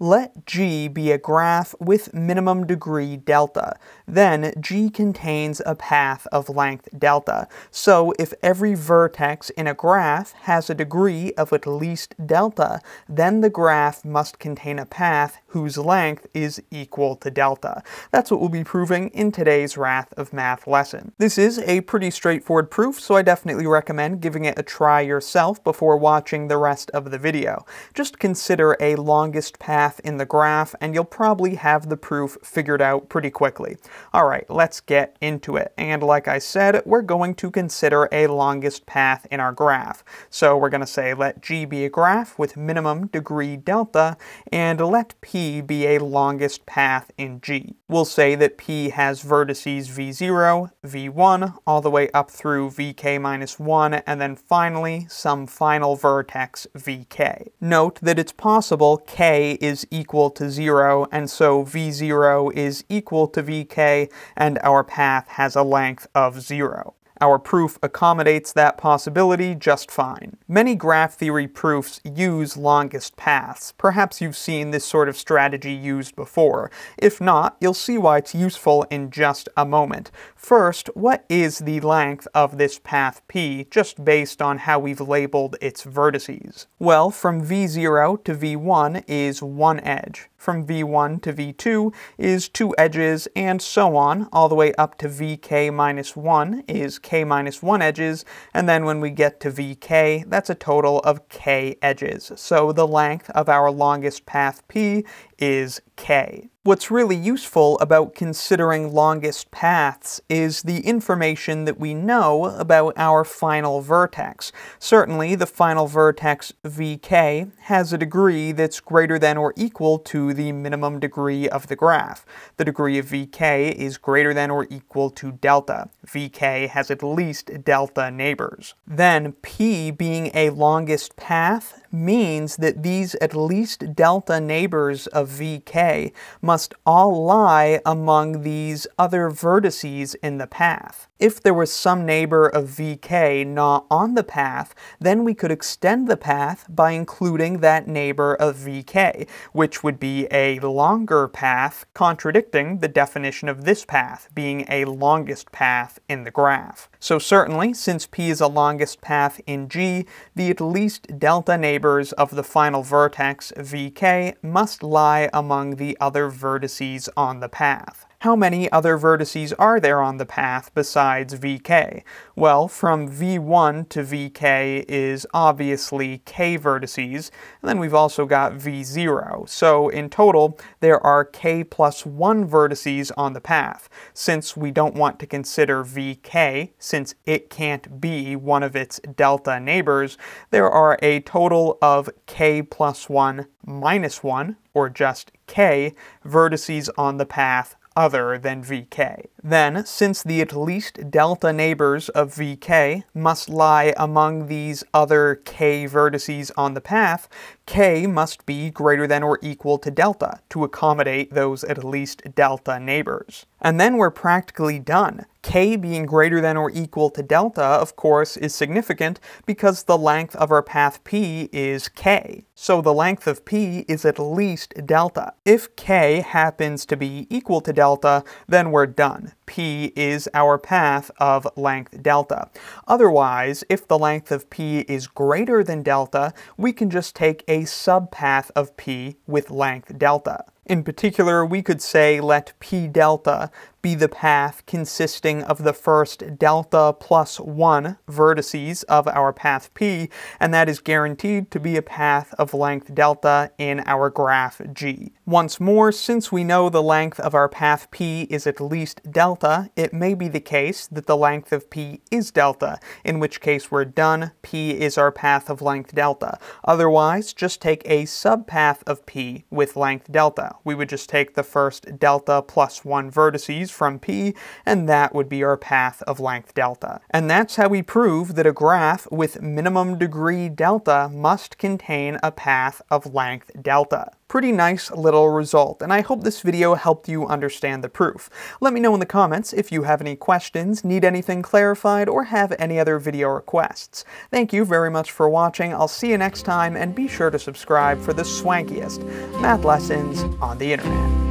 Let G be a graph with minimum degree delta. Then G contains a path of length delta. So if every vertex in a graph has a degree of at least delta, then the graph must contain a path whose length is equal to delta. That's what we'll be proving in today's Wrath of Math lesson. This is a pretty straightforward proof, so I definitely recommend giving it a try yourself before watching the rest of the video. Just consider a longest path in the graph, and you'll probably have the proof figured out pretty quickly. Alright, let's get into it. And like I said, we're going to consider a longest path in our graph. So we're going to say let G be a graph with minimum degree delta, and let P P be a longest path in G. We'll say that P has vertices V0, V1, all the way up through Vk minus 1, and then finally some final vertex Vk. Note that it's possible K is equal to 0, and so V0 is equal to Vk, and our path has a length of 0. Our proof accommodates that possibility just fine. Many graph theory proofs use longest paths. Perhaps you've seen this sort of strategy used before. If not, you'll see why it's useful in just a moment. First, what is the length of this path p, just based on how we've labeled its vertices? Well, from v0 to v1 is one edge. From v1 to v2 is two edges, and so on, all the way up to vk minus 1 is k minus 1 edges, and then when we get to vk, that's a total of k edges. So the length of our longest path p is k. What's really useful about considering longest paths is the information that we know about our final vertex. Certainly, the final vertex vk has a degree that's greater than or equal to the minimum degree of the graph. The degree of vk is greater than or equal to delta. vk has at least delta neighbors. Then p being a longest path means that these at least delta neighbors of vk must all lie among these other vertices in the path. If there was some neighbor of VK not on the path, then we could extend the path by including that neighbor of VK, which would be a longer path, contradicting the definition of this path, being a longest path in the graph. So certainly, since P is a longest path in G, the at least delta neighbors of the final vertex, VK, must lie among the other vertices on the path how many other vertices are there on the path besides vk? Well, from v1 to vk is obviously k vertices, and then we've also got v0. So in total, there are k plus 1 vertices on the path, since we don't want to consider vk, since it can't be one of its delta neighbors, there are a total of k plus 1 minus 1, or just k, vertices on the path other than VK. Then, since the at least delta neighbors of vk must lie among these other k vertices on the path, k must be greater than or equal to delta to accommodate those at least delta neighbors. And then we're practically done. k being greater than or equal to delta, of course, is significant because the length of our path p is k. So the length of p is at least delta. If k happens to be equal to delta, then we're done p is our path of length delta. Otherwise, if the length of p is greater than delta, we can just take a subpath of p with length delta. In particular, we could say let p delta be the path consisting of the first delta plus 1 vertices of our path p, and that is guaranteed to be a path of length delta in our graph g. Once more, since we know the length of our path p is at least delta, delta, it may be the case that the length of p is delta, in which case we're done, p is our path of length delta. Otherwise, just take a subpath of p with length delta. We would just take the first delta plus 1 vertices from p, and that would be our path of length delta. And that's how we prove that a graph with minimum degree delta must contain a path of length delta pretty nice little result, and I hope this video helped you understand the proof. Let me know in the comments if you have any questions, need anything clarified, or have any other video requests. Thank you very much for watching, I'll see you next time, and be sure to subscribe for the swankiest math lessons on the internet.